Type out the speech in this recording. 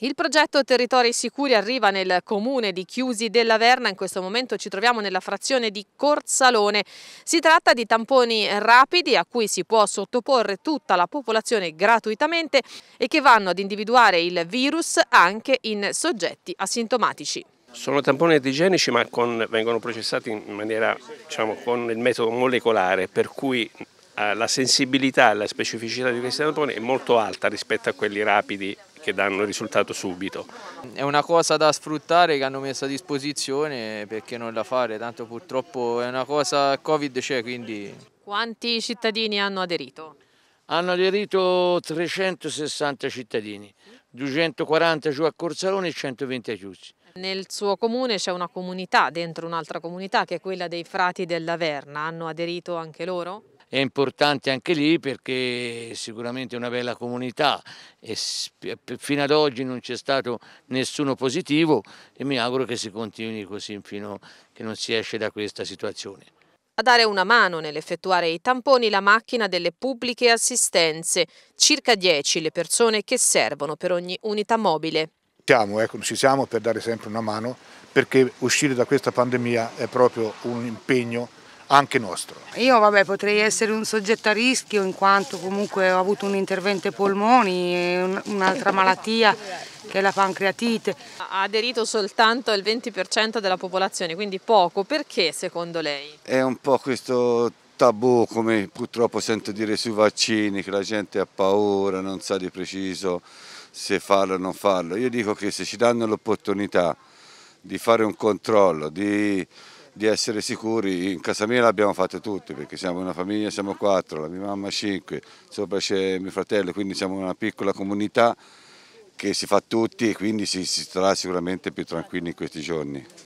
Il progetto Territori Sicuri arriva nel comune di Chiusi della Verna, in questo momento ci troviamo nella frazione di Corsalone. Si tratta di tamponi rapidi a cui si può sottoporre tutta la popolazione gratuitamente e che vanno ad individuare il virus anche in soggetti asintomatici. Sono tamponi antigenici ma con, vengono processati in maniera, diciamo, con il metodo molecolare per cui eh, la sensibilità e la specificità di questi tamponi è molto alta rispetto a quelli rapidi che danno risultato subito. È una cosa da sfruttare che hanno messo a disposizione perché non la fare, tanto purtroppo è una cosa, Covid c'è quindi... Quanti cittadini hanno aderito? Hanno aderito 360 cittadini, 240 giù a Corsalone e 120 a Chiusi. Nel suo comune c'è una comunità, dentro un'altra comunità che è quella dei frati dell'Averna, hanno aderito anche loro? è importante anche lì perché sicuramente è una bella comunità e fino ad oggi non c'è stato nessuno positivo e mi auguro che si continui così fino che non si esce da questa situazione. A dare una mano nell'effettuare i tamponi la macchina delle pubbliche assistenze, circa 10 le persone che servono per ogni unità mobile. Siamo, ecco, ci siamo per dare sempre una mano perché uscire da questa pandemia è proprio un impegno anche nostro. Io vabbè, potrei essere un soggetto a rischio in quanto comunque ho avuto un intervento ai polmoni, un'altra malattia che è la pancreatite. Ha aderito soltanto il 20% della popolazione, quindi poco. Perché secondo lei? È un po' questo tabù come purtroppo sento dire sui vaccini, che la gente ha paura, non sa di preciso se farlo o non farlo. Io dico che se ci danno l'opportunità di fare un controllo, di di essere sicuri, in casa mia l'abbiamo fatta tutti perché siamo una famiglia, siamo quattro, la mia mamma cinque, sopra c'è mio fratello, quindi siamo una piccola comunità che si fa tutti e quindi si, si starà sicuramente più tranquilli in questi giorni.